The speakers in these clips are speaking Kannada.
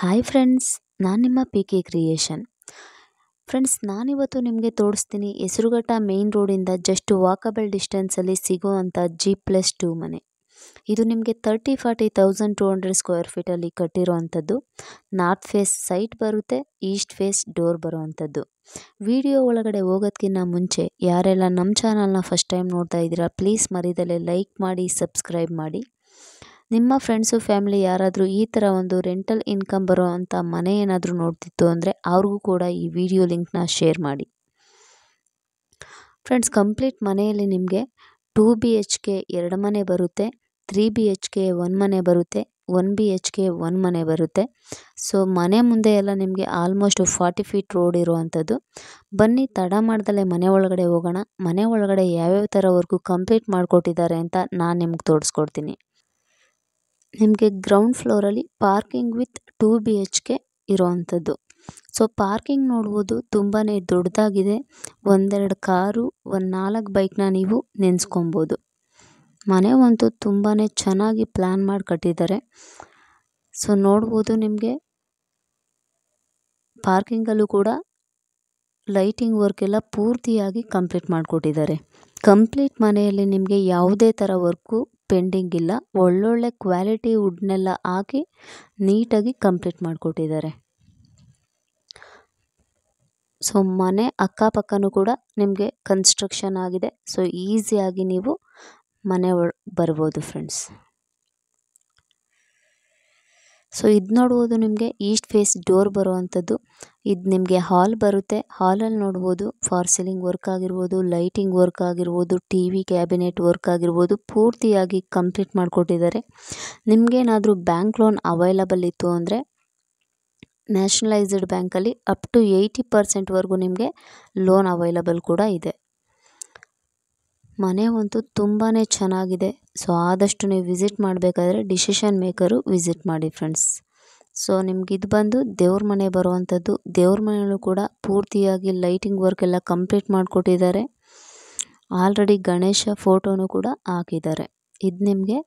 ಹಾಯ್ ಫ್ರೆಂಡ್ಸ್ ನಾನು ನಿಮ್ಮ ಪಿ ಕೆ ಕ್ರಿಯೇಷನ್ ಫ್ರೆಂಡ್ಸ್ ನಾನಿವತ್ತು ನಿಮಗೆ ತೋರಿಸ್ತೀನಿ ಹೆಸರುಘಟ್ಟ ಮೇನ್ ರೋಡಿಂದ ಜಸ್ಟ್ ವಾಕಬಲ್ ಡಿಸ್ಟೆನ್ಸಲ್ಲಿ ಸಿಗೋವಂಥ ಜಿ ಪ್ಲಸ್ ಟೂ ಮನೆ ಇದು ನಿಮಗೆ thirty forty thousand two hundred square ಫೀಟಲ್ಲಿ ಕಟ್ಟಿರೋವಂಥದ್ದು ನಾರ್ತ್ ಫೇಸ್ ಸೈಟ್ ಬರುತ್ತೆ ಈಸ್ಟ್ ಫೇಸ್ ಡೋರ್ ಬರುವಂಥದ್ದು ವಿಡಿಯೋ ಒಳಗಡೆ ಹೋಗೋದಕ್ಕಿಂತ ಮುಂಚೆ ಯಾರೆಲ್ಲ ನಮ್ಮ ಚಾನಲ್ನ ಫಸ್ಟ್ ಟೈಮ್ ನೋಡ್ತಾ ಇದ್ದೀರಾ ಪ್ಲೀಸ್ ಮರಿದಲ್ಲೇ ಲೈಕ್ ಮಾಡಿ ಸಬ್ಸ್ಕ್ರೈಬ್ ಮಾಡಿ ನಿಮ್ಮ ಫ್ರೆಂಡ್ಸು ಫ್ಯಾಮಿಲಿ ಯಾರಾದರೂ ಈ ಥರ ಒಂದು ರೆಂಟಲ್ ಇನ್ಕಮ್ ಬರೋ ಅಂಥ ಮನೆ ಏನಾದರೂ ನೋಡ್ತಿತ್ತು ಅಂದರೆ ಅವ್ರಿಗೂ ಕೂಡ ಈ ವಿಡಿಯೋ ಲಿಂಕ್ನ ಶೇರ್ ಮಾಡಿ ಫ್ರೆಂಡ್ಸ್ ಕಂಪ್ಲೀಟ್ ಮನೆಯಲ್ಲಿ ನಿಮಗೆ ಟೂ ಬಿ ಎಚ್ ಕೆ ಎರಡು ಮನೆ ಬರುತ್ತೆ three B H K one ಮನೆ ಬರುತ್ತೆ one B H K one ಮನೆ ಬರುತ್ತೆ ಸೊ ಮನೆ ಮುಂದೆ ಎಲ್ಲ ನಿಮಗೆ ಆಲ್ಮೋಸ್ಟ್ ಫಾರ್ಟಿ ಫೀಟ್ ರೋಡ್ ಇರುವಂಥದ್ದು ಬನ್ನಿ ತಡ ಮಾಡ್ದಲೇ ಮನೆ ಒಳಗಡೆ ಹೋಗೋಣ ಮನೆ ಒಳಗಡೆ ಯಾವ್ಯಾವ ಥರವರೆಗೂ ಕಂಪ್ಲೀಟ್ ಮಾಡಿಕೊಟ್ಟಿದ್ದಾರೆ ಅಂತ ನಾನು ನಿಮ್ಗೆ ತೋರಿಸ್ಕೊಡ್ತೀನಿ ನಿಮಗೆ ಗ್ರೌಂಡ್ ಫ್ಲೋರಲ್ಲಿ parking with two B H K ಇರೋವಂಥದ್ದು ಸೊ ಪಾರ್ಕಿಂಗ್ ನೋಡ್ಬೋದು ತುಂಬಾ ದೊಡ್ಡದಾಗಿದೆ ಒಂದೆರಡು ಕಾರು ಒಂದು ನಾಲ್ಕು ಬೈಕ್ನ ನೀವು ನೆನೆಸ್ಕೊಬೋದು ಮನೆ ಅಂತೂ ತುಂಬಾ ಚೆನ್ನಾಗಿ ಪ್ಲ್ಯಾನ್ ಮಾಡಿ ಕಟ್ಟಿದ್ದಾರೆ ಸೊ ನೋಡ್ಬೋದು ನಿಮಗೆ ಪಾರ್ಕಿಂಗಲ್ಲೂ ಕೂಡ ಲೈಟಿಂಗ್ ವರ್ಕ್ ಎಲ್ಲ ಪೂರ್ತಿಯಾಗಿ ಕಂಪ್ಲೀಟ್ ಮಾಡಿಕೊಟ್ಟಿದ್ದಾರೆ ಕಂಪ್ಲೀಟ್ ಮನೆಯಲ್ಲಿ ನಿಮಗೆ ಯಾವುದೇ ಥರ ವರ್ಕು ಪೆಂಡಿಂಗ್ ಇಲ್ಲ ಒಳ್ಳೊಳ್ಳೆ ಕ್ವಾಲಿಟಿ ವುಡ್ನೆಲ್ಲ ಹಾಕಿ ನೀಟಾಗಿ ಕಂಪ್ಲೀಟ್ ಮಾಡಿಕೊಟ್ಟಿದ್ದಾರೆ ಸೊ ಮನೆ ಅಕ್ಕಪಕ್ಕನೂ ಕೂಡ ನಿಮಗೆ ಕನ್ಸ್ಟ್ರಕ್ಷನ್ ಆಗಿದೆ ಸೊ ಈಸಿಯಾಗಿ ನೀವು ಮನೆ ಒಳ ಬರ್ಬೋದು ಫ್ರೆಂಡ್ಸ್ ಸೊ ಇದು ನೋಡ್ಬೋದು ನಿಮಗೆ ಈಸ್ಟ್ ಫೇಸ್ ಡೋರ್ ಬರುವಂಥದ್ದು ಇದು ನಿಮಗೆ ಹಾಲ್ ಬರುತ್ತೆ ಹಾಲಲ್ಲಿ ನೋಡ್ಬೋದು ಫಾರ್ ಸೀಲಿಂಗ್ ವರ್ಕ್ ಆಗಿರ್ಬೋದು ಲೈಟಿಂಗ್ ವರ್ಕ್ ಆಗಿರ್ಬೋದು ಟಿ ವಿ ಕ್ಯಾಬಿನೆಟ್ ವರ್ಕ್ ಆಗಿರ್ಬೋದು ಪೂರ್ತಿಯಾಗಿ ಕಂಪ್ಲೀಟ್ ಮಾಡಿಕೊಟ್ಟಿದ್ದಾರೆ ನಿಮಗೇನಾದರೂ ಬ್ಯಾಂಕ್ ಲೋನ್ ಅವೈಲಬಲ್ ಇತ್ತು ಅಂದರೆ ನ್ಯಾಷನಲೈಸ್ಡ್ ಬ್ಯಾಂಕಲ್ಲಿ ಅಪ್ ಟು ಏಯ್ಟಿ ಪರ್ಸೆಂಟ್ವರೆಗೂ ನಿಮಗೆ ಲೋನ್ ಅವೈಲಬಲ್ ಕೂಡ ಇದೆ ಮನೆ ಅಂತೂ ತುಂಬಾ ಚೆನ್ನಾಗಿದೆ ಸೊ ಆದಷ್ಟು ನೀವು ವಿಸಿಟ್ ಮಾಡಬೇಕಾದ್ರೆ ಡಿಸಿಷನ್ ಮೇಕರು ವಿಸಿಟ್ ಮಾಡಿ ಫ್ರೆಂಡ್ಸ್ ಸೊ ನಿಮ್ಗೆ ಇದು ಬಂದು ದೇವ್ರ ಮನೆ ಬರುವಂಥದ್ದು ದೇವ್ರ ಮನೆಯಲ್ಲೂ ಕೂಡ ಪೂರ್ತಿಯಾಗಿ ಲೈಟಿಂಗ್ ವರ್ಕ್ ಎಲ್ಲ ಕಂಪ್ಲೀಟ್ ಮಾಡಿಕೊಟ್ಟಿದ್ದಾರೆ ಆಲ್ರೆಡಿ ಗಣೇಶ ಫೋಟೋನು ಕೂಡ ಹಾಕಿದ್ದಾರೆ ಇದು ನಿಮಗೆ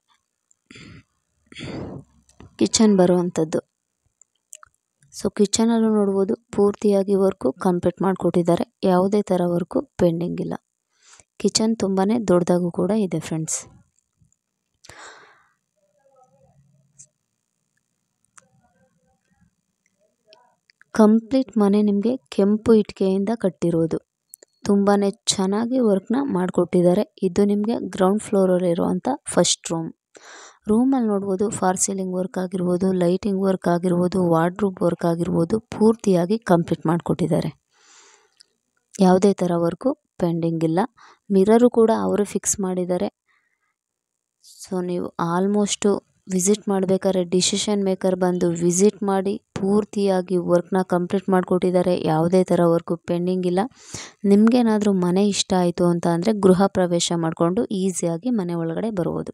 ಕಿಚನ್ ಬರುವಂಥದ್ದು ಸೊ ಕಿಚನಲ್ಲೂ ನೋಡ್ಬೋದು ಪೂರ್ತಿಯಾಗಿ ವರ್ಕು ಕಂಪ್ಲೀಟ್ ಮಾಡಿಕೊಟ್ಟಿದ್ದಾರೆ ಯಾವುದೇ ಥರ ವರ್ಕು ಪೆಂಡಿಂಗ್ ಇಲ್ಲ ಕಿಚನ್ ತುಂಬಾ ದೊಡ್ಡದಾಗೂ ಕೂಡ ಇದೆ ಫ್ರೆಂಡ್ಸ್ ಕಂಪ್ಲೀಟ್ ಮನೆ ನಿಮಗೆ ಕೆಂಪು ಇಟ್ಟಿಗೆಯಿಂದ ಕಟ್ಟಿರೋದು ತುಂಬಾ ಚೆನ್ನಾಗಿ ವರ್ಕ್ನ ಮಾಡಿಕೊಟ್ಟಿದ್ದಾರೆ ಇದು ನಿಮಗೆ ಗ್ರೌಂಡ್ ಇರುವಂಥ ಫಸ್ಟ್ ರೂಮ್ ರೂಮಲ್ಲಿ ನೋಡ್ಬೋದು ಫಾರ್ ಸೀಲಿಂಗ್ ವರ್ಕ್ ಆಗಿರ್ಬೋದು ಲೈಟಿಂಗ್ ವರ್ಕ್ ಆಗಿರ್ಬೋದು ವಾರ್ಡ್ರೂಬ್ ವರ್ಕ್ ಆಗಿರ್ಬೋದು ಪೂರ್ತಿಯಾಗಿ ಕಂಪ್ಲೀಟ್ ಮಾಡಿಕೊಟ್ಟಿದ್ದಾರೆ ಯಾವುದೇ ಥರ ವರ್ಕು ಪೆಂಡಿಂಗ್ ಇಲ್ಲ ಮಿರರು ಕೂಡ ಅವರು ಫಿಕ್ಸ್ ಮಾಡಿದ್ದಾರೆ ಸೊ ನೀವು ಆಲ್ಮೋಸ್ಟು ವಿಸಿಟ್ ಮಾಡಬೇಕಾದ್ರೆ ಡಿಸಿಷನ್ ಮೇಕರ್ ಬಂದು ವಿಸಿಟ್ ಮಾಡಿ ಪೂರ್ತಿಯಾಗಿ ವರ್ಕ್ನ ಕಂಪ್ಲೀಟ್ ಮಾಡಿಕೊಟ್ಟಿದ್ದಾರೆ ಯಾವುದೇ ಥರ ವರ್ಕು ಪೆಂಡಿಂಗ್ ಇಲ್ಲ ನಿಮಗೇನಾದರೂ ಮನೆ ಇಷ್ಟ ಆಯಿತು ಅಂತ ಅಂದರೆ ಗೃಹ ಪ್ರವೇಶ ಮಾಡಿಕೊಂಡು ಈಸಿಯಾಗಿ ಮನೆ ಒಳಗಡೆ ಬರುವುದು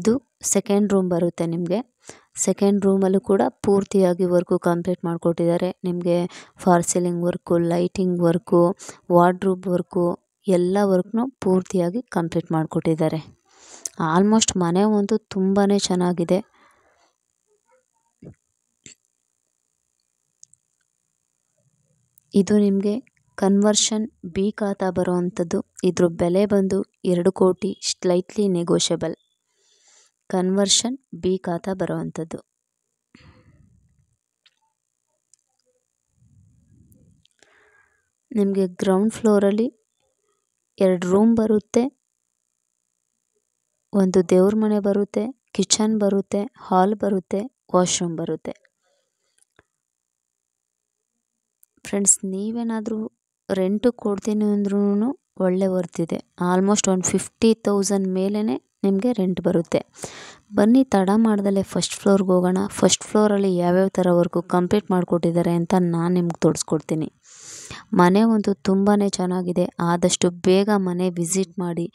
ಇದು ಸೆಕೆಂಡ್ ರೂಮ್ ಬರುತ್ತೆ ನಿಮಗೆ ಸೆಕೆಂಡ್ ರೂಮಲ್ಲೂ ಕೂಡ ಪೂರ್ತಿಯಾಗಿ ವರ್ಕು ಕಂಪ್ಲೀಟ್ ಮಾಡಿಕೊಟ್ಟಿದ್ದಾರೆ ನಿಮಗೆ false ceiling ceiling work lighting work wardrobe work ಎಲ್ಲ ವರ್ಕ್ನೂ ಪೂರ್ತಿಯಾಗಿ ಕಂಪ್ಲೀಟ್ ಮಾಡಿಕೊಟ್ಟಿದ್ದಾರೆ ಆಲ್ಮೋಸ್ಟ್ ಮನೆ ಒಂದು ತುಂಬಾ ಚೆನ್ನಾಗಿದೆ ಇದು ನಿಮಗೆ ಕನ್ವರ್ಷನ್ ಬಿ ಖಾತಾ ಬರುವಂಥದ್ದು ಇದ್ರ ಬೆಲೆ ಬಂದು ಎರಡು ಕೋಟಿ ಸ್ಲೈಟ್ಲಿ ನೆಗೋಷಿಯಬಲ್ ಕನ್ವರ್ಷನ್ ಬಿ ಖಾತಾ ಬರುವಂಥದ್ದು ನಿಮಗೆ ಗ್ರೌಂಡ್ ಫ್ಲೋರಲ್ಲಿ ಎರಡು ರೂಮ್ ಬರುತ್ತೆ ಒಂದು ದೇವ್ರ ಮನೆ ಬರುತ್ತೆ ಕಿಚನ್ ಬರುತ್ತೆ ಹಾಲ್ ಬರುತ್ತೆ ವಾಶ್ರೂಮ್ ಬರುತ್ತೆ ಫ್ರೆಂಡ್ಸ್ ನೀವೇನಾದರೂ ರೆಂಟು ಕೊಡ್ತೀನಿ ಅಂದ್ರೂ ಒಳ್ಳೆ ವರ್ತಿದೆ ಆಲ್ಮೋಸ್ಟ್ ಒಂದು ಫಿಫ್ಟಿ ತೌಸಂಡ್ ಮೇಲೇ ನಿಮಗೆ ರೆಂಟ್ ಬರುತ್ತೆ ಬನ್ನಿ ತಡ ಮಾಡ್ದಲೇ ಫಸ್ಟ್ ಫ್ಲೋರ್ಗೆ ಹೋಗೋಣ ಫಸ್ಟ್ ಫ್ಲೋರಲ್ಲಿ ಯಾವ್ಯಾವ ಥರ ವರ್ಕು ಕಂಪ್ಲೀಟ್ ಮಾಡಿಕೊಟ್ಟಿದ್ದಾರೆ ಅಂತ ನಾನು ನಿಮ್ಗೆ ತೋರಿಸ್ಕೊಡ್ತೀನಿ ಮನೆ ಒಂದು ತುಂಬಾ ಚೆನ್ನಾಗಿದೆ ಆದಷ್ಟು ಬೇಗ ಮನೆ ವಿಸಿಟ್ ಮಾಡಿ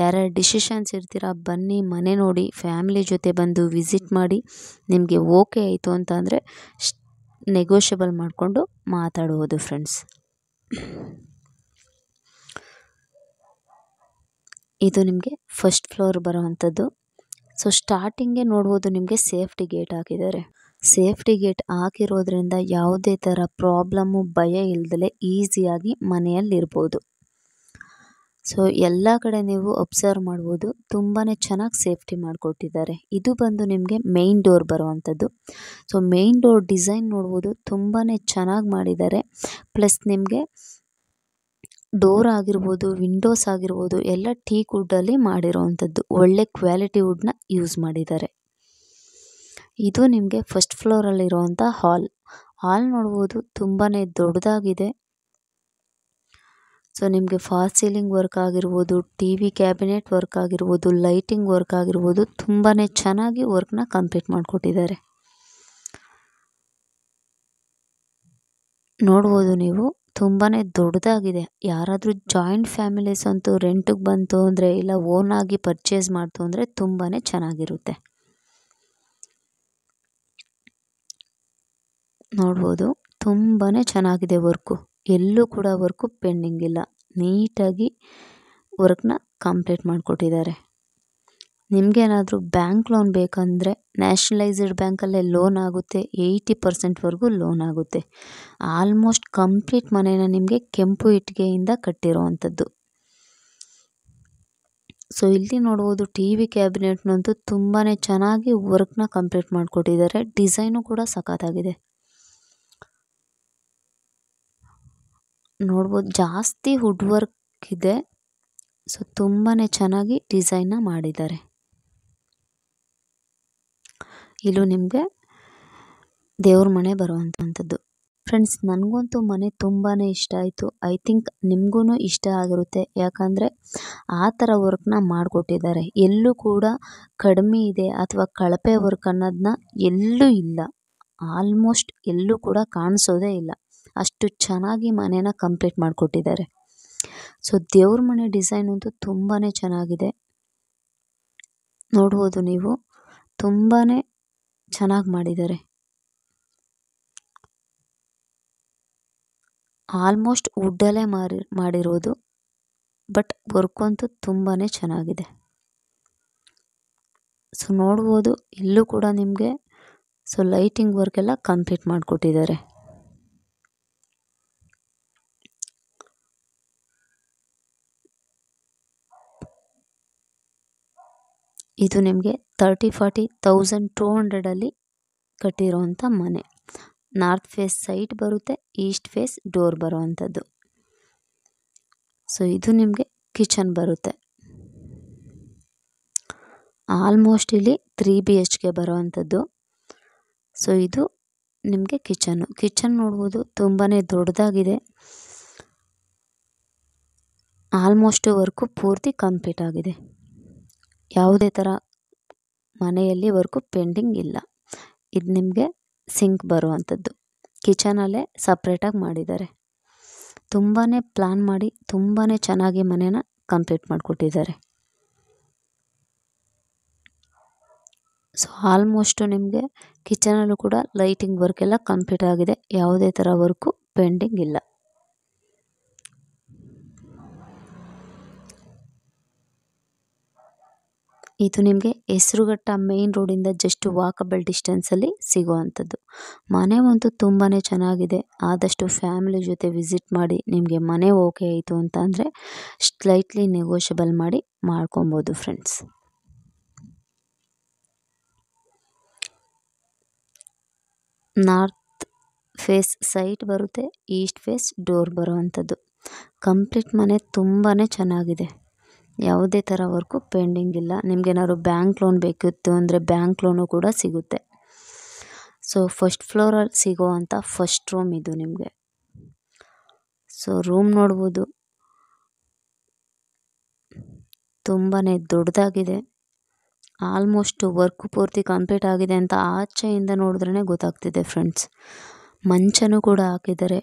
ಯಾರ್ಯಾರು ಡಿಸಿಷನ್ಸ್ ಇರ್ತೀರಾ ಬನ್ನಿ ಮನೆ ನೋಡಿ ಫ್ಯಾಮಿಲಿ ಜೊತೆ ಬಂದು ವಿಸಿಟ್ ಮಾಡಿ ನಿಮಗೆ ಓಕೆ ಆಯಿತು ಅಂತ ಅಂದರೆ ನೆಗೋಷಿಯಬಲ್ ಮಾಡಿಕೊಂಡು ಮಾತಾಡುವುದು ಫ್ರೆಂಡ್ಸ್ ಇದು ನಿಮಗೆ ಫಸ್ಟ್ ಫ್ಲೋರ್ ಬರುವಂಥದ್ದು ಸೊ ಸ್ಟಾರ್ಟಿಂಗೇ ನೋಡ್ಬೋದು ನಿಮಗೆ ಸೇಫ್ಟಿ ಗೇಟ್ ಹಾಕಿದ್ದಾರೆ ಸೇಫ್ಟಿ ಗೇಟ್ ಹಾಕಿರೋದ್ರಿಂದ ಯಾವುದೇ ಥರ ಪ್ರಾಬ್ಲಮ್ಮು ಭಯ ಇಲ್ಲದಲೇ ಈಸಿಯಾಗಿ ಮನೆಯಲ್ಲಿರ್ಬೋದು ಸೊ ಎಲ್ಲ ಕಡೆ ನೀವು ಅಬ್ಸರ್ವ್ ಮಾಡ್ಬೋದು ತುಂಬಾ ಚೆನ್ನಾಗಿ ಸೇಫ್ಟಿ ಮಾಡಿಕೊಟ್ಟಿದ್ದಾರೆ ಇದು ಬಂದು ನಿಮಗೆ ಮೇಯ್ನ್ ಡೋರ್ ಬರುವಂಥದ್ದು ಸೊ ಮೇಯ್ನ್ ಡೋರ್ ಡಿಸೈನ್ ನೋಡ್ಬೋದು ತುಂಬಾ ಚೆನ್ನಾಗಿ ಮಾಡಿದ್ದಾರೆ ಪ್ಲಸ್ ನಿಮಗೆ ಡೋರ್ ಆಗಿರ್ಬೋದು ವಿಂಡೋಸ್ ಆಗಿರ್ಬೋದು ಎಲ್ಲ ಟೀಕ್ ವುಡ್ಡಲ್ಲಿ ಮಾಡಿರೋವಂಥದ್ದು ಒಳ್ಳೆ ಕ್ವ್ಯಾಲಿಟಿ ವುಡ್ನ ಯೂಸ್ ಮಾಡಿದ್ದಾರೆ ಇದು ನಿಮಗೆ ಫಸ್ಟ್ ಫ್ಲೋರಲ್ಲಿರುವಂಥ ಹಾಲ್ ಹಾಲ್ ನೋಡ್ಬೋದು ತುಂಬಾ ದೊಡ್ಡದಾಗಿದೆ ಸೊ ನಿಮಗೆ ಫಾಲ್ ಸೀಲಿಂಗ್ ವರ್ಕ್ ಆಗಿರ್ಬೋದು ಟಿ ವಿ ಕ್ಯಾಬಿನೆಟ್ ವರ್ಕ್ ಆಗಿರ್ಬೋದು ಲೈಟಿಂಗ್ ವರ್ಕ್ ಆಗಿರ್ಬೋದು ತುಂಬಾ ಚೆನ್ನಾಗಿ ವರ್ಕ್ನ ಕಂಪ್ಲೀಟ್ ಮಾಡಿಕೊಟ್ಟಿದ್ದಾರೆ ನೋಡ್ಬೋದು ನೀವು ತುಂಬಾ ದೊಡ್ಡದಾಗಿದೆ ಯಾರಾದರೂ ಜಾಯಿಂಟ್ ಫ್ಯಾಮಿಲೀಸ್ ಅಂತೂ ರೆಂಟಿಗೆ ಬಂತು ಅಂದರೆ ಇಲ್ಲ ಓನಾಗಿ ಪರ್ಚೇಸ್ ಮಾಡ್ತು ಅಂದರೆ ತುಂಬಾ ಚೆನ್ನಾಗಿರುತ್ತೆ ನೋಡ್ಬೋದು ತುಂಬಾ ಚೆನ್ನಾಗಿದೆ ವರ್ಕು ಎಲ್ಲೂ ಕೂಡ ವರ್ಕು ಪೆಂಡಿಂಗ್ ಇಲ್ಲ ನೀಟಾಗಿ ವರ್ಕ್ನ ಕಂಪ್ಲೀಟ್ ಮಾಡಿಕೊಟ್ಟಿದ್ದಾರೆ ಏನಾದರೂ ಬ್ಯಾಂಕ್ ಲೋನ್ ಬೇಕಂದರೆ ನ್ಯಾಷನಲೈಸ್ಡ್ ಬ್ಯಾಂಕಲ್ಲೇ ಲೋನ್ ಆಗುತ್ತೆ ಏಯ್ಟಿ ಪರ್ಸೆಂಟ್ವರೆಗೂ ಲೋನ್ ಆಗುತ್ತೆ ಆಲ್ಮೋಸ್ಟ್ ಕಂಪ್ಲೀಟ್ ಮನೇನ ನಿಮಗೆ ಕೆಂಪು ಇಟ್ಟಿಗೆಯಿಂದ ಕಟ್ಟಿರೋವಂಥದ್ದು ಸೊ ಇಲ್ಲಿ ನೋಡ್ಬೋದು ಟಿ ವಿ ಕ್ಯಾಬಿನೆಟ್ನಂತೂ ತುಂಬಾ ಚೆನ್ನಾಗಿ ವರ್ಕ್ನ ಕಂಪ್ಲೀಟ್ ಮಾಡಿಕೊಟ್ಟಿದ್ದಾರೆ ಡಿಸೈನು ಕೂಡ ಸಖತ್ತಾಗಿದೆ ನೋಡ್ಬೋದು ಜಾಸ್ತಿ ವುಡ್ ವರ್ಕ್ ಇದೆ ಸೊ ತುಂಬಾ ಚೆನ್ನಾಗಿ ಡಿಸೈನ್ನ ಮಾಡಿದ್ದಾರೆ ಇಲ್ಲೂ ನಿಮಗೆ ದೇವ್ರ ಮನೆ ಬರುವಂಥದ್ದು ಫ್ರೆಂಡ್ಸ್ ನನಗಂತೂ ಮನೆ ತುಂಬಾ ಇಷ್ಟ ಆಯಿತು ಐ ಥಿಂಕ್ ನಿಮಗೂ ಇಷ್ಟ ಆಗಿರುತ್ತೆ ಯಾಕಂದರೆ ಆ ಥರ ವರ್ಕ್ನ ಮಾಡಿಕೊಟ್ಟಿದ್ದಾರೆ ಎಲ್ಲೂ ಕೂಡ ಕಡಿಮೆ ಇದೆ ಅಥವಾ ಕಳಪೆ ವರ್ಕ್ ಅನ್ನೋದನ್ನ ಎಲ್ಲೂ ಇಲ್ಲ ಆಲ್ಮೋಸ್ಟ್ ಎಲ್ಲೂ ಕೂಡ ಕಾಣಿಸೋದೇ ಇಲ್ಲ ಅಷ್ಟು ಚೆನ್ನಾಗಿ ಮನೆನ ಕಂಪ್ಲೀಟ್ ಮಾಡಿಕೊಟ್ಟಿದ್ದಾರೆ ಸೊ ದೇವ್ರ ಮನೆ ಡಿಸೈನ್ ಅಂತೂ ತುಂಬಾ ಚೆನ್ನಾಗಿದೆ ನೋಡ್ಬೋದು ನೀವು ತುಂಬಾ ಚೆನ್ನಾಗಿ ಮಾಡಿದ್ದಾರೆ ಆಲ್ಮೋಸ್ಟ್ ವುಡ್ಡಲ್ಲೇ ಮಾರಿ ಮಾಡಿರೋದು ಬಟ್ ವರ್ಕ್ ಅಂತೂ ತುಂಬಾ ಚೆನ್ನಾಗಿದೆ ಸೊ ನೋಡ್ಬೋದು ಇಲ್ಲೂ ಕೂಡ ನಿಮಗೆ ಸೊ ಲೈಟಿಂಗ್ ವರ್ಕೆಲ್ಲ ಕಂಪ್ಲೀಟ್ ಮಾಡಿಕೊಟ್ಟಿದ್ದಾರೆ ಇದು ನಿಮಗೆ ತರ್ಟಿ ಫಾರ್ಟಿ ತೌಸಂಡ್ ಟೂ ಹಂಡ್ರೆಡಲ್ಲಿ ಕಟ್ಟಿರೋವಂಥ ಮನೆ ನಾರ್ತ್ ಫೇಸ್ ಸೈಟ್ ಬರುತ್ತೆ ಈಸ್ಟ್ ಫೇಸ್ ಡೋರ್ ಬರುವಂಥದ್ದು ಸೊ ಇದು ನಿಮಗೆ ಕಿಚನ್ ಬರುತ್ತೆ ಆಲ್ಮೋಸ್ಟ್ ಇಲ್ಲಿ ತ್ರೀ ಬಿ ಎಚ್ ಕೆ ಬರುವಂಥದ್ದು ಸೊ ಇದು ನಿಮಗೆ ಕಿಚನ್ನು ಕಿಚನ್ ನೋಡ್ಬೋದು ತುಂಬಾ ದೊಡ್ಡದಾಗಿದೆ ಆಲ್ಮೋಸ್ಟ್ ವರ್ಕು ಪೂರ್ತಿ ಕಂಪ್ಲೀಟ್ ಆಗಿದೆ ಯಾವುದೇ ಥರ ಮನೆಯಲ್ಲಿ ವರ್ಕು ಪೆಂಡಿಂಗ್ ಇಲ್ಲ ಇದು ನಿಮಗೆ ಸಿಂಕ್ ಬರುವಂಥದ್ದು ಕಿಚನಲ್ಲೇ ಸಪ್ರೇಟಾಗಿ ಮಾಡಿದ್ದಾರೆ ತುಂಬಾ ಪ್ಲ್ಯಾನ್ ಮಾಡಿ ತುಂಬಾ ಚೆನ್ನಾಗಿ ಮನೇನ ಕಂಪ್ಲೀಟ್ ಮಾಡಿಕೊಟ್ಟಿದ್ದಾರೆ ಸೊ ಆಲ್ಮೋಸ್ಟು ನಿಮಗೆ ಕಿಚನಲ್ಲೂ ಕೂಡ ಲೈಟಿಂಗ್ ವರ್ಕ್ ಎಲ್ಲ ಕಂಪ್ಲೀಟ್ ಆಗಿದೆ ಯಾವುದೇ ಥರ ವರ್ಕು ಪೆಂಡಿಂಗ್ ಇಲ್ಲ ಇದು ನಿಮಗೆ ಹೆಸರುಘಟ್ಟ ಮೇನ್ ರೋಡಿಂದ ಜಸ್ಟ್ ವಾಕಬಲ್ ಡಿಸ್ಟೆನ್ಸಲ್ಲಿ ಸಿಗುವಂಥದ್ದು ಮನೆ ಒಂದು ತುಂಬಾ ಚೆನ್ನಾಗಿದೆ ಆದಷ್ಟು ಫ್ಯಾಮಿಲಿ ಜೊತೆ ವಿಸಿಟ್ ಮಾಡಿ ನಿಮಗೆ ಮನೆ ಓಕೆ ಆಯಿತು ಅಂತ ಅಂದರೆ ಸ್ಲೈಟ್ಲಿ ನೆಗೋಷಿಯಬಲ್ ಮಾಡಿ ಮಾಡ್ಕೊಬೋದು ಫ್ರೆಂಡ್ಸ್ ನಾರ್ತ್ ಫೇಸ್ ಸೈಟ್ ಬರುತ್ತೆ ಈಸ್ಟ್ ಫೇಸ್ ಡೋರ್ ಬರುವಂಥದ್ದು ಕಂಪ್ಲೀಟ್ ಮನೆ ತುಂಬಾ ಚೆನ್ನಾಗಿದೆ ಯಾವುದೇ ಥರ ವರ್ಕು ಪೆಂಡಿಂಗ್ ಇಲ್ಲ ಏನಾದ್ರು ಬ್ಯಾಂಕ್ ಲೋನ್ ಬೇಕಿತ್ತು ಅಂದರೆ ಬ್ಯಾಂಕ್ ಲೋನು ಕೂಡ ಸಿಗುತ್ತೆ ಸೊ ಫಸ್ಟ್ ಫ್ಲೋರಲ್ಲಿ ಸಿಗೋವಂಥ ಫಸ್ಟ್ ರೂಮ್ ಇದು ನಿಮಗೆ ಸೊ ರೂಮ್ ನೋಡ್ಬೋದು ತುಂಬಾ ದೊಡ್ಡದಾಗಿದೆ ಆಲ್ಮೋಸ್ಟ್ ವರ್ಕ್ ಪೂರ್ತಿ ಕಂಪ್ಲೀಟ್ ಆಗಿದೆ ಅಂತ ಆಚೆಯಿಂದ ನೋಡಿದ್ರೇ ಗೊತ್ತಾಗ್ತಿದೆ ಫ್ರೆಂಡ್ಸ್ ಮಂಚನೂ ಕೂಡ ಹಾಕಿದ್ದಾರೆ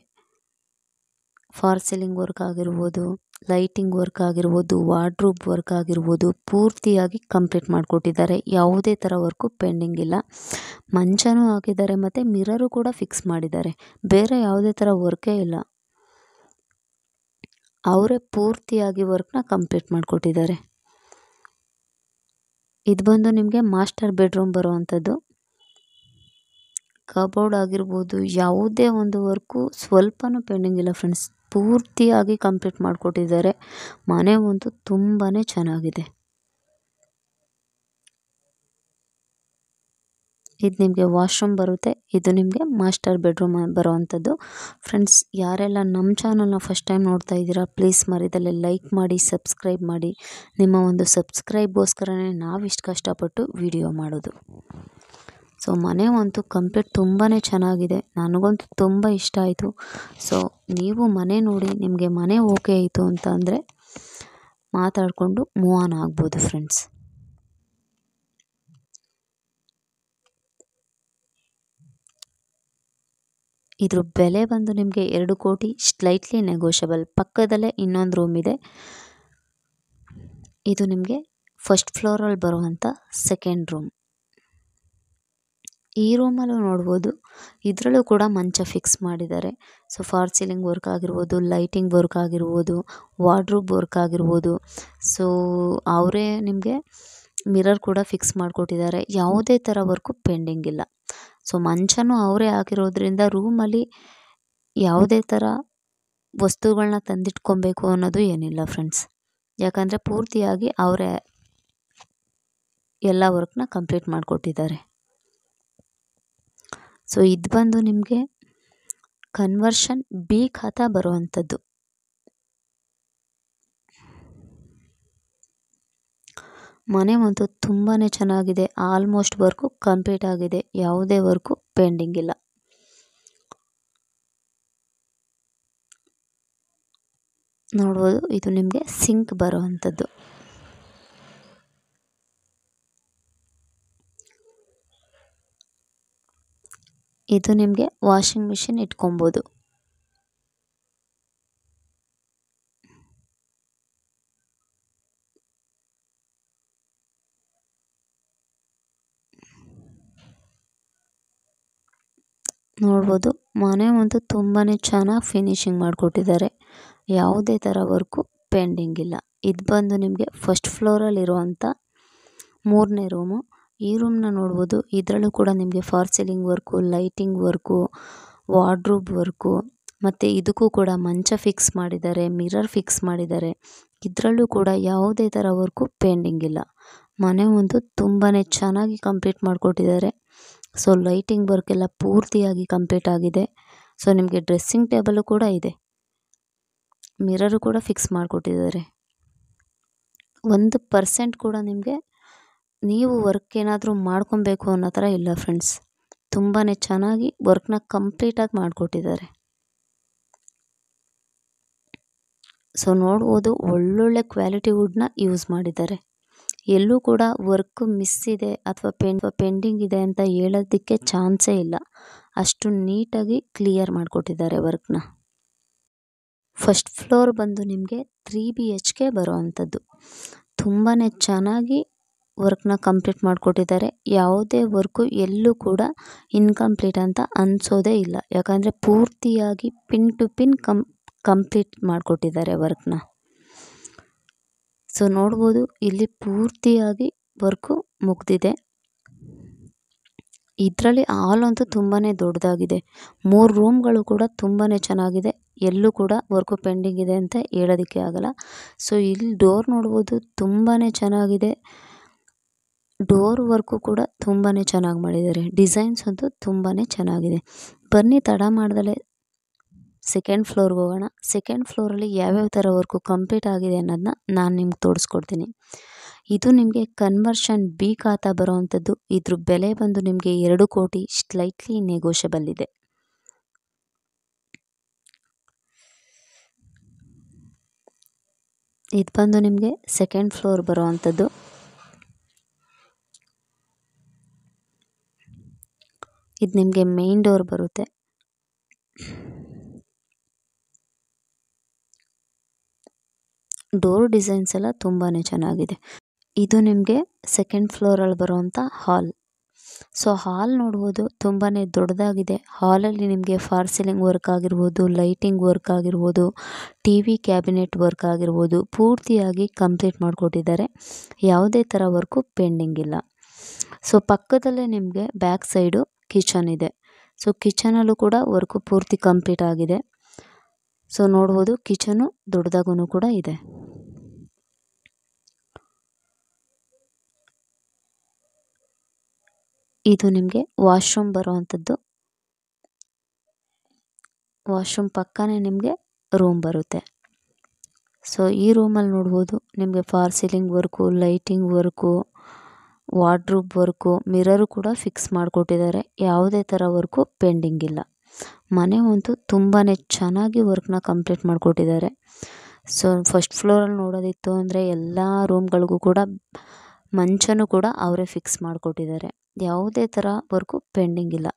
ಸೀಲಿಂಗ್ ವರ್ಕ್ ಆಗಿರ್ಬೋದು ಲೈಟಿಂಗ್ ವರ್ಕ್ ಆಗಿರ್ಬೋದು ವಾರ್ಡ್ರೋಬ್ ವರ್ಕ್ ಆಗಿರ್ಬೋದು ಪೂರ್ತಿಯಾಗಿ ಕಂಪ್ಲೀಟ್ ಮಾಡಿಕೊಟ್ಟಿದ್ದಾರೆ ಯಾವುದೇ ಥರ ವರ್ಕು ಪೆಂಡಿಂಗ್ ಇಲ್ಲ ಮಂಚನೂ ಹಾಕಿದ್ದಾರೆ ಮತ್ತು ಮಿರರು ಕೂಡ ಫಿಕ್ಸ್ ಮಾಡಿದ್ದಾರೆ ಬೇರೆ ಯಾವುದೇ ಥರ ವರ್ಕೇ ಇಲ್ಲ ಅವರೇ ಪೂರ್ತಿಯಾಗಿ ವರ್ಕ್ನ ಕಂಪ್ಲೀಟ್ ಮಾಡಿಕೊಟ್ಟಿದ್ದಾರೆ ಇದು ಬಂದು ನಿಮಗೆ ಮಾಸ್ಟರ್ ಬೆಡ್ರೂಮ್ ಬರುವಂಥದ್ದು ಕಬೋರ್ಡ್ ಆಗಿರ್ಬೋದು ಯಾವುದೇ ಒಂದು ವರ್ಕು ಸ್ವಲ್ಪನೂ ಪೆಂಡಿಂಗ್ ಇಲ್ಲ ಫ್ರೆಂಡ್ಸ್ ಪೂರ್ತಿಯಾಗಿ ಕಂಪ್ಲೀಟ್ ಮಾಡಿಕೊಟ್ಟಿದ್ದಾರೆ ಮನೆ ಒಂದು ತುಂಬಾ ಚೆನ್ನಾಗಿದೆ ಇದು ನಿಮಗೆ ವಾಶ್ರೂಮ್ ಬರುತ್ತೆ ಇದು ನಿಮಗೆ ಮಾಸ್ಟರ್ ಬೆಡ್ರೂಮ್ ಬರುವಂಥದ್ದು ಫ್ರೆಂಡ್ಸ್ ಯಾರೆಲ್ಲ ನಮ್ಮ ಚಾನಲ್ನ ಫಸ್ಟ್ ಟೈಮ್ ನೋಡ್ತಾ ಇದ್ದೀರಾ ಪ್ಲೀಸ್ ಮರಿದಲ್ಲಿ ಲೈಕ್ ಮಾಡಿ ಸಬ್ಸ್ಕ್ರೈಬ್ ಮಾಡಿ ನಿಮ್ಮ ಒಂದು ಸಬ್ಸ್ಕ್ರೈಬ್ಗೋಸ್ಕರನೇ ನಾವಿಷ್ಟು ಕಷ್ಟಪಟ್ಟು ವಿಡಿಯೋ ಮಾಡೋದು ಸೊ ಮನೆ ಅಂತೂ ಕಂಪ್ಲೀಟ್ ತುಂಬಾ ಚೆನ್ನಾಗಿದೆ ನನಗಂತೂ ತುಂಬ ಇಷ್ಟ ಆಯಿತು ಸೊ ನೀವು ಮನೆ ನೋಡಿ ನಿಮಗೆ ಮನೆ ಓಕೆ ಆಯಿತು ಅಂತ ಅಂದರೆ ಮಾತಾಡಿಕೊಂಡು ಮೂವ್ ಆನ್ ಆಗ್ಬೋದು ಫ್ರೆಂಡ್ಸ್ ಇದ್ರ ಬೆಲೆ ಬಂದು ನಿಮಗೆ ಎರಡು ಕೋಟಿ ಸ್ಲೈಟ್ಲಿ ನೆಗೋಷಿಯಬಲ್ ಪಕ್ಕದಲ್ಲೇ ಇನ್ನೊಂದು ರೂಮ್ ಇದೆ ಇದು ನಿಮಗೆ ಫಸ್ಟ್ ಫ್ಲೋರಲ್ಲಿ ಬರುವಂಥ ಸೆಕೆಂಡ್ ರೂಮ್ ಈ ರೂಮಲ್ಲೂ ನೋಡ್ಬೋದು ಇದರಲ್ಲೂ ಕೂಡ ಮಂಚ ಫಿಕ್ಸ್ ಮಾಡಿದ್ದಾರೆ ಸೊ ಫಾರ್ ಸೀಲಿಂಗ್ ವರ್ಕ್ ಆಗಿರ್ಬೋದು ಲೈಟಿಂಗ್ ವರ್ಕ್ ಆಗಿರ್ಬೋದು ವಾರ್ಡ್ರೋಬ್ ವರ್ಕ್ ಆಗಿರ್ಬೋದು ಸೊ ಅವರೇ ನಿಮಗೆ ಮಿರರ್ ಕೂಡ ಫಿಕ್ಸ್ ಮಾಡಿಕೊಟ್ಟಿದ್ದಾರೆ ಯಾವುದೇ ಥರ ವರ್ಕು ಪೆಂಡಿಂಗ್ ಇಲ್ಲ ಸೊ ಮಂಚನೂ ಅವರೇ ಹಾಕಿರೋದ್ರಿಂದ ರೂಮಲ್ಲಿ ಯಾವುದೇ ಥರ ವಸ್ತುಗಳನ್ನ ತಂದಿಟ್ಕೊಬೇಕು ಅನ್ನೋದು ಏನಿಲ್ಲ ಫ್ರೆಂಡ್ಸ್ ಯಾಕಂದರೆ ಪೂರ್ತಿಯಾಗಿ ಅವರೇ ಎಲ್ಲ ವರ್ಕ್ನ ಕಂಪ್ಲೀಟ್ ಮಾಡಿಕೊಟ್ಟಿದ್ದಾರೆ ಸೊ ಇದು ಬಂದು ನಿಮಗೆ ಕನ್ವರ್ಷನ್ ಬಿ ಖಾತಾ ಬರುವಂಥದ್ದು ಮನೆ ಒಂದು ತುಂಬಾ ಚೆನ್ನಾಗಿದೆ ಆಲ್ಮೋಸ್ಟ್ ವರ್ಕು ಕಂಪ್ಲೀಟ್ ಆಗಿದೆ ಯಾವುದೇ ವರ್ಕು ಪೆಂಡಿಂಗ್ ಇಲ್ಲ ನೋಡ್ಬೋದು ಇದು ನಿಮಗೆ ಸಿಂಕ್ ಬರುವಂಥದ್ದು ಇದು ನಿಮಗೆ ವಾಷಿಂಗ್ ಮಿಷಿನ್ ಇಟ್ಕೊಬೋದು ನೋಡ್ಬೋದು ಮನೆ ಒಂದು ತುಂಬಾ ಚೆನ್ನಾಗಿ ಫಿನಿಶಿಂಗ್ ಮಾಡಿಕೊಟ್ಟಿದ್ದಾರೆ ಯಾವುದೇ ಥರ ವರ್ಕು ಪೆಂಡಿಂಗ್ ಇಲ್ಲ ಇದು ಬಂದು ನಿಮಗೆ ಫಸ್ಟ್ ಫ್ಲೋರಲ್ಲಿ ಮೂರನೇ ರೂಮು ಈ ರೂಮ್ ನ ನೋಡಬಹುದು ಇದರಲ್ಲೂ ಕೂಡ ನಿಮಗೆ false ceiling ceiling work lighting work wardrobe work ಮತ್ತೆ ಇದಕ್ಕೂ ಕೂಡ ಮಂಚ ಫಿಕ್ಸ್ ಮಾಡಿದ್ದಾರೆ ಮಿರರ್ ಫಿಕ್ಸ್ ಮಾಡಿದ್ದಾರೆ ಇದರಲ್ಲೂ ಕೂಡ ಯಾವುದೇ ಥರ ವರ್ಕು ಪೆಂಡಿಂಗ್ ಇಲ್ಲ ಮನೆ ಒಂದು ತುಂಬಾ ಚೆನ್ನಾಗಿ ಕಂಪ್ಲೀಟ್ ಮಾಡಿಕೊಟ್ಟಿದ್ದಾರೆ ಸೊ ಲೈಟಿಂಗ್ ವರ್ಕ್ ಎಲ್ಲ ಪೂರ್ತಿಯಾಗಿ ಕಂಪ್ಲೀಟ್ ಆಗಿದೆ ಸೊ ನಿಮಗೆ ಡ್ರೆಸ್ಸಿಂಗ್ ಟೇಬಲ್ ಕೂಡ ಇದೆ ಮಿರರು ಕೂಡ ಫಿಕ್ಸ್ ಮಾಡಿಕೊಟ್ಟಿದ್ದಾರೆ ಒಂದು ಪರ್ಸೆಂಟ್ ಕೂಡ ನಿಮಗೆ ನೀವು ವರ್ಕ್ ಏನಾದರೂ ಮಾಡ್ಕೊಬೇಕು ಅನ್ನೋ ಥರ ಇಲ್ಲ ಫ್ರೆಂಡ್ಸ್ ತುಂಬಾ ಚೆನ್ನಾಗಿ ವರ್ಕ್ನ ಕಂಪ್ಲೀಟಾಗಿ ಮಾಡಿಕೊಟ್ಟಿದ್ದಾರೆ ಸೊ ನೋಡ್ಬೋದು ಒಳ್ಳೊಳ್ಳೆ ಕ್ವಾಲಿಟಿ ವುಡ್ನ ಯೂಸ್ ಮಾಡಿದ್ದಾರೆ ಎಲ್ಲೂ ಕೂಡ ವರ್ಕ್ ಮಿಸ್ ಇದೆ ಅಥವಾ ಪೆಂಡ್ ಪೆಂಡಿಂಗ್ ಇದೆ ಅಂತ ಹೇಳೋದಕ್ಕೆ ಚಾನ್ಸೇ ಇಲ್ಲ ಅಷ್ಟು ನೀಟಾಗಿ ಕ್ಲಿಯರ್ ಮಾಡಿಕೊಟ್ಟಿದ್ದಾರೆ ವರ್ಕ್ನ ಫಸ್ಟ್ ಫ್ಲೋರ್ ಬಂದು ನಿಮಗೆ ತ್ರೀ ಬಿ ಎಚ್ ಕೆ ಬರೋ ತುಂಬಾ ಚೆನ್ನಾಗಿ ವರ್ಕ್ನ ಕಂಪ್ಲೀಟ್ ಮಾಡಿಕೊಟ್ಟಿದ್ದಾರೆ ಯಾವುದೇ ವರ್ಕು ಎಲ್ಲೂ ಕೂಡ ಇನ್ಕಂಪ್ಲೀಟ್ ಅಂತ ಅನಿಸೋದೇ ಇಲ್ಲ ಯಾಕಂದರೆ ಪೂರ್ತಿಯಾಗಿ pin to pin com complete ಮಾಡಿಕೊಟ್ಟಿದ್ದಾರೆ ವರ್ಕ್ನ ಸೊ ನೋಡ್ಬೋದು ಇಲ್ಲಿ ಪೂರ್ತಿಯಾಗಿ ವರ್ಕು ಮುಗಿದಿದೆ ಇದರಲ್ಲಿ ಹಾಲ್ ಅಂತೂ ತುಂಬಾ ದೊಡ್ಡದಾಗಿದೆ ಮೂರು ರೂಮ್ಗಳು ಕೂಡ ತುಂಬಾ ಚೆನ್ನಾಗಿದೆ ಎಲ್ಲೂ ಕೂಡ ವರ್ಕು ಪೆಂಡಿಂಗ್ ಇದೆ ಅಂತ ಹೇಳೋದಕ್ಕೆ ಆಗಲ್ಲ ಸೊ ಇಲ್ಲಿ ಡೋರ್ ನೋಡ್ಬೋದು ತುಂಬಾ ಚೆನ್ನಾಗಿದೆ ಡೋರ್ ವರ್ಕು ಕೂಡ ತುಂಬಾ ಚೆನ್ನಾಗಿ ಮಾಡಿದ್ದಾರೆ ಡಿಸೈನ್ಸ್ ಅಂತೂ ತುಂಬಾ ಚೆನ್ನಾಗಿದೆ ಬನ್ನಿ ತಡ ಮಾಡ್ದಲೇ ಸೆಕೆಂಡ್ ಫ್ಲೋರ್ಗೆ ಹೋಗೋಣ ಸೆಕೆಂಡ್ ಫ್ಲೋರಲ್ಲಿ ಯಾವ್ಯಾವ ಥರ ವರ್ಕು ಕಂಪ್ಲೀಟ್ ಆಗಿದೆ ಅನ್ನೋದನ್ನ ನಾನು ನಿಮ್ಗೆ ತೋರಿಸ್ಕೊಡ್ತೀನಿ ಇದು ನಿಮಗೆ ಕನ್ವರ್ಷನ್ ಬಿ ಖಾತಾ ಬರೋವಂಥದ್ದು ಇದ್ರ ಬೆಲೆ ಬಂದು ನಿಮಗೆ ಎರಡು ಕೋಟಿ ಸ್ಲೈಟ್ಲಿ ನೆಗೋಷಬಲ್ ಇದೆ ಇದು ಬಂದು ನಿಮಗೆ ಸೆಕೆಂಡ್ ಫ್ಲೋರ್ ಬರುವಂಥದ್ದು ಇದು ನಿಮಗೆ ಮೇನ್ ಡೋರ್ ಬರುತ್ತೆ ಡೋರ್ ಡಿಸೈನ್ಸ್ ಎಲ್ಲ ತುಂಬಾ ಚೆನ್ನಾಗಿದೆ ಇದು ನಿಮಗೆ ಸೆಕೆಂಡ್ ಫ್ಲೋರಲ್ಲಿ ಬರುವಂಥ ಹಾಲ್ ಸೊ ಹಾಲ್ ನೋಡ್ಬೋದು ತುಂಬಾ ದೊಡ್ಡದಾಗಿದೆ ಹಾಲಲ್ಲಿ ನಿಮಗೆ ಫಾರ್ ಸೀಲಿಂಗ್ ವರ್ಕ್ ಆಗಿರ್ಬೋದು ಲೈಟಿಂಗ್ ವರ್ಕ್ ಆಗಿರ್ಬೋದು ಟಿ ವಿ ಕ್ಯಾಬಿನೆಟ್ ವರ್ಕ್ ಆಗಿರ್ಬೋದು ಪೂರ್ತಿಯಾಗಿ ಕಂಪ್ಲೀಟ್ ಮಾಡಿಕೊಟ್ಟಿದ್ದಾರೆ ಯಾವುದೇ ಥರ ವರ್ಕು ಪೆಂಡಿಂಗ್ ಇಲ್ಲ ಸೊ ಪಕ್ಕದಲ್ಲೇ ನಿಮಗೆ ಬ್ಯಾಕ್ ಸೈಡು ಕಿಚನ್ ಇದೆ ಸೊ ಕಿಚನಲ್ಲೂ ಕೂಡ ವರ್ಕು ಪೂರ್ತಿ ಕಂಪ್ಲೀಟ್ ಆಗಿದೆ ಸೊ ನೋಡ್ಬೋದು ಕಿಚನು ದೊಡ್ಡದಾಗೂ ಕೂಡ ಇದೆ ಇದು ನಿಮಗೆ ವಾಶ್ರೂಮ್ ಬರುವಂಥದ್ದು ವಾಶ್ರೂಮ್ ಪಕ್ಕನೇ ನಿಮಗೆ ರೂಮ್ ಬರುತ್ತೆ ಸೊ ಈ ರೂಮಲ್ಲಿ ನೋಡ್ಬೋದು ನಿಮಗೆ false ceiling work lighting work wardrobe work mirror ಕೂಡ ಫಿಕ್ಸ್ ಮಾಡಿಕೊಟ್ಟಿದ್ದಾರೆ ಯಾವುದೇ ಥರ ವರ್ಕು ಪೆಂಡಿಂಗ್ ಇಲ್ಲ ಮನೆ ಅಂತೂ ತುಂಬಾ ಚೆನ್ನಾಗಿ ವರ್ಕ್ನ ಕಂಪ್ಲೀಟ್ ಮಾಡಿಕೊಟ್ಟಿದ್ದಾರೆ ಸೊ ಫಸ್ಟ್ ಫ್ಲೋರಲ್ಲಿ ನೋಡೋದಿತ್ತು ಅಂದರೆ ಎಲ್ಲ ರೂಮ್ಗಳಿಗೂ ಕೂಡ ಮಂಚನೂ ಕೂಡ ಅವರೇ ಫಿಕ್ಸ್ ಮಾಡಿಕೊಟ್ಟಿದ್ದಾರೆ ಯಾವುದೇ ಥರ ವರ್ಕು ಪೆಂಡಿಂಗ್ ಇಲ್ಲ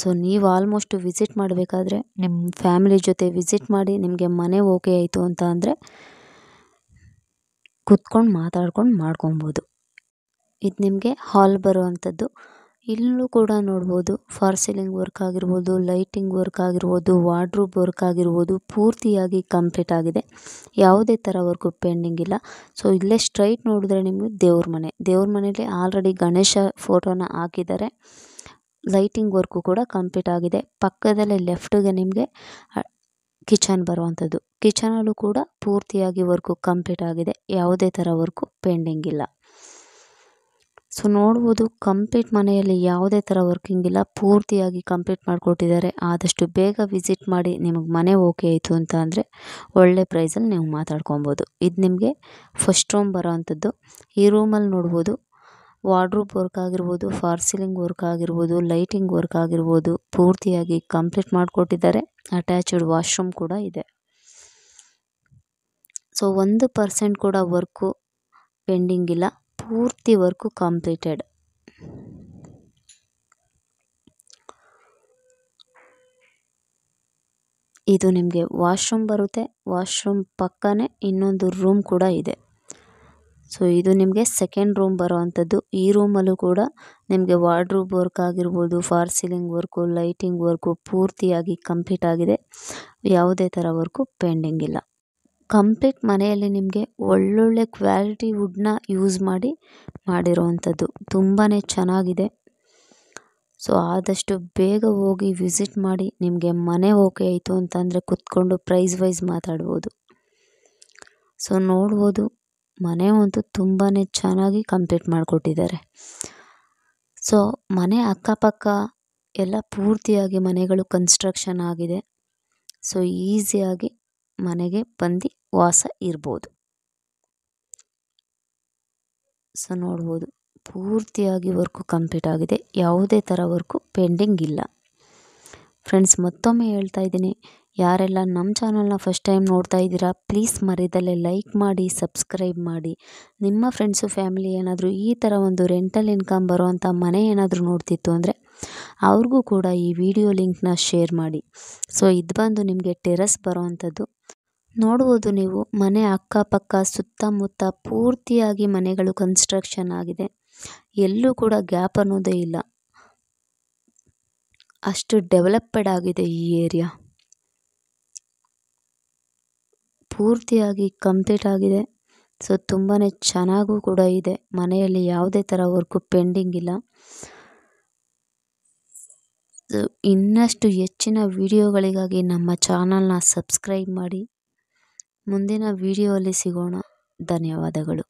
ಸೊ ನೀವು ಆಲ್ಮೋಸ್ಟ್ ವಿಸಿಟ್ ಮಾಡಬೇಕಾದ್ರೆ ನಿಮ್ಮ ಫ್ಯಾಮಿಲಿ ಜೊತೆ ವಿಸಿಟ್ ಮಾಡಿ ನಿಮಗೆ ಮನೆ ಓಕೆ ಆಯಿತು ಅಂತ ಅಂದರೆ ಕೂತ್ಕೊಂಡು ಮಾತಾಡ್ಕೊಂಡು ಮಾಡ್ಕೊಬೋದು ಇದು ನಿಮಗೆ ಹಾಲ್ ಬರುವಂಥದ್ದು ಇಲ್ಲೂ ಕೂಡ ನೋಡ್ಬೋದು ಫಾರ್ ಸೀಲಿಂಗ್ ವರ್ಕ್ ಆಗಿರ್ಬೋದು ಲೈಟಿಂಗ್ ವರ್ಕ್ ಆಗಿರ್ಬೋದು ವಾರ್ಡ್ರೂಬ್ ವರ್ಕ್ ಆಗಿರ್ಬೋದು ಪೂರ್ತಿಯಾಗಿ ಕಂಪ್ಲೀಟ್ ಆಗಿದೆ ಯಾವುದೇ ಥರ ವರ್ಕು ಪೆಂಡಿಂಗ್ ಇಲ್ಲ ಸೊ ಇಲ್ಲೇ ಸ್ಟ್ರೈಟ್ ನೋಡಿದ್ರೆ ನಿಮಗೆ ದೇವ್ರ ಮನೆ ದೇವ್ರ ಮನೇಲಿ ಆಲ್ರೆಡಿ ಗಣೇಶ ಫೋಟೋನ ಹಾಕಿದ್ದಾರೆ ಲೈಟಿಂಗ್ ವರ್ಕು ಕೂಡ ಕಂಪ್ಲೀಟ್ ಆಗಿದೆ ಪಕ್ಕದಲ್ಲೇ ಲೆಫ್ಟಿಗೆ ನಿಮಗೆ ಕಿಚನ್ ಬರುವಂಥದ್ದು ಕಿಚನಲ್ಲೂ ಕೂಡ ಪೂರ್ತಿಯಾಗಿ ವರ್ಕು ಕಂಪ್ಲೀಟ್ ಆಗಿದೆ ಯಾವುದೇ ಥರ ವರ್ಕು ಪೆಂಡಿಂಗ್ ಇಲ್ಲ ಸೊ ನೋಡ್ಬೋದು ಕಂಪ್ಲೀಟ್ ಮನೆಯಲ್ಲಿ ಯಾವುದೇ ಥರ ವರ್ಕಿಂಗ್ ಇಲ್ಲ ಪೂರ್ತಿಯಾಗಿ ಕಂಪ್ಲೀಟ್ ಮಾಡಿಕೊಟ್ಟಿದ್ದಾರೆ ಆದಷ್ಟು ಬೇಗ ವಿಸಿಟ್ ಮಾಡಿ ನಿಮಗೆ ಮನೆ ಓಕೆ ಆಯಿತು ಅಂತ ಅಂದರೆ ಒಳ್ಳೆ ಪ್ರೈಸಲ್ಲಿ ನೀವು ಮಾತಾಡ್ಕೊಬೋದು ಇದು ನಿಮಗೆ ಫಸ್ಟ್ ರೂಮ್ ಬರೋವಂಥದ್ದು ಈ ರೂಮಲ್ಲಿ ನೋಡ್ಬೋದು ವಾರ್ಡ್ರೋಬ್ ವರ್ಕ್ ಆಗಿರ್ಬೋದು ಫಾರ್ ಸೀಲಿಂಗ್ ವರ್ಕ್ ಆಗಿರ್ಬೋದು ಲೈಟಿಂಗ್ ವರ್ಕ್ ಆಗಿರ್ಬೋದು ಪೂರ್ತಿಯಾಗಿ ಕಂಪ್ಲೀಟ್ ಮಾಡಿಕೊಟ್ಟಿದ್ದಾರೆ ಅಟ್ಯಾಚ್ಡ್ ವಾಶ್ರೂಮ್ ಕೂಡ ಇದೆ ಸೊ ಒಂದು ಪರ್ಸೆಂಟ್ ಕೂಡ ವರ್ಕು ಪೆಂಡಿಂಗ್ ಇಲ್ಲ ಪೂರ್ತಿ ವರ್ಕು ಕಂಪ್ಲೀಟೆಡ್ ಇದು ನಿಮಗೆ ವಾಶ್ರೂಮ್ ಬರುತ್ತೆ ವಾಶ್ರೂಮ್ ಪಕ್ಕನೆ ಇನ್ನೊಂದು ರೂಮ್ ಕೂಡ ಇದೆ ಸೊ ಇದು ನಿಮಗೆ ಸೆಕೆಂಡ್ ರೂಮ್ ಬರೋ ಈ ರೂಮಲ್ಲೂ ಕೂಡ ನಿಮಗೆ ವಾರ್ಡ್ರೂಬ್ ವರ್ಕ್ ಆಗಿರ್ಬೋದು false ceiling work lighting work ಪೂರ್ತಿಯಾಗಿ ಕಂಪ್ಲೀಟ್ ಆಗಿದೆ ಯಾವುದೇ ಥರ ವರ್ಕು ಪೆಂಡಿಂಗ್ ಇಲ್ಲ ಕಂಪ್ಲೀಟ್ ಮನೆಯಲ್ಲಿ ನಿಮಗೆ ಒಳ್ಳೊಳ್ಳೆ ಕ್ವಾಲಿಟಿ ವುಡ್ನ ಯೂಸ್ ಮಾಡಿ ಮಾಡಿರುವಂಥದ್ದು ತುಂಬಾ ಚೆನ್ನಾಗಿದೆ ಸೊ ಆದಷ್ಟು ಬೇಗ ಹೋಗಿ ವಿಸಿಟ್ ಮಾಡಿ ನಿಮಗೆ ಮನೆ ಓಕೆ ಆಯಿತು ಅಂತಂದರೆ ಕುತ್ಕೊಂಡು ಪ್ರೈಸ್ ವೈಸ್ ಮಾತಾಡ್ಬೋದು ಸೊ ನೋಡ್ಬೋದು ಮನೆ ಒಂದು ತುಂಬಾ ಚೆನ್ನಾಗಿ ಕಂಪ್ಲೀಟ್ ಮಾಡಿಕೊಟ್ಟಿದ್ದಾರೆ ಸೊ ಮನೆ ಅಕ್ಕಪಕ್ಕ ಎಲ್ಲ ಪೂರ್ತಿಯಾಗಿ ಮನೆಗಳು ಕನ್ಸ್ಟ್ರಕ್ಷನ್ ಆಗಿದೆ ಸೊ ಈಸಿಯಾಗಿ ಮನೆಗೆ ಬಂದು ವಾಸ ಇರ್ಬೋದು ಸೊ ನೋಡ್ಬೋದು ಪೂರ್ತಿಯಾಗಿ ವರ್ಕು ಕಂಪ್ಲೀಟ್ ಆಗಿದೆ ಯಾವುದೇ ಥರ ವರ್ಕು ಪೆಂಡಿಂಗ್ ಇಲ್ಲ ಫ್ರೆಂಡ್ಸ್ ಮತ್ತೊಮ್ಮೆ ಹೇಳ್ತಾ ಇದ್ದೀನಿ ಯಾರೆಲ್ಲ ನಮ್ಮ ಚಾನಲ್ನ ಫಸ್ಟ್ ಟೈಮ್ ನೋಡ್ತಾ ಇದ್ದೀರಾ ಪ್ಲೀಸ್ ಮರಿದಲ್ಲೇ ಲೈಕ್ ಮಾಡಿ ಸಬ್ಸ್ಕ್ರೈಬ್ ಮಾಡಿ ನಿಮ್ಮ ಫ್ರೆಂಡ್ಸು ಫ್ಯಾಮಿಲಿ ಏನಾದರೂ ಈ ಥರ ಒಂದು ರೆಂಟಲ್ ಇನ್ಕಮ್ ಬರುವಂಥ ಮನೆ ಏನಾದರೂ ನೋಡ್ತಿತ್ತು ಅಂದರೆ ಅವ್ರಿಗೂ ಕೂಡ ಈ ವಿಡಿಯೋ ಲಿಂಕ್ನ ಶೇರ್ ಮಾಡಿ ಸೊ ಇದು ಬಂದು ನಿಮಗೆ ಟೆರಸ್ ಬರೋವಂಥದ್ದು ನೋಡ್ಬೋದು ನೀವು ಮನೆ ಅಕ್ಕಪಕ್ಕ ಸುತ್ತಮುತ್ತ ಪೂರ್ತಿಯಾಗಿ ಮನೆಗಳು ಕನ್ಸ್ಟ್ರಕ್ಷನ್ ಆಗಿದೆ ಎಲ್ಲೂ ಕೂಡ ಗ್ಯಾಪ್ ಅನ್ನೋದೇ ಇಲ್ಲ ಅಷ್ಟು ಡೆವಲಪ್ಡ್ ಆಗಿದೆ ಈ ಏರಿಯಾ ಪೂರ್ತಿಯಾಗಿ ಕಂಪ್ಲೀಟ್ ಆಗಿದೆ ಸೊ ತುಂಬಾ ಚೆನ್ನಾಗೂ ಕೂಡ ಇದೆ ಮನೆಯಲ್ಲಿ ಯಾವುದೇ ಥರ ವರ್ಕು ಪೆಂಡಿಂಗ್ ಇಲ್ಲ ಇನ್ನಷ್ಟು ಹೆಚ್ಚಿನ ವಿಡಿಯೋಗಳಿಗಾಗಿ ನಮ್ಮ ಚಾನಲ್ನ ಸಬ್ಸ್ಕ್ರೈಬ್ ಮಾಡಿ ಮುಂದಿನ ವಿಡಿಯೋಲಿ ಸಿಗೋಣ ಧನ್ಯವಾದಗಳು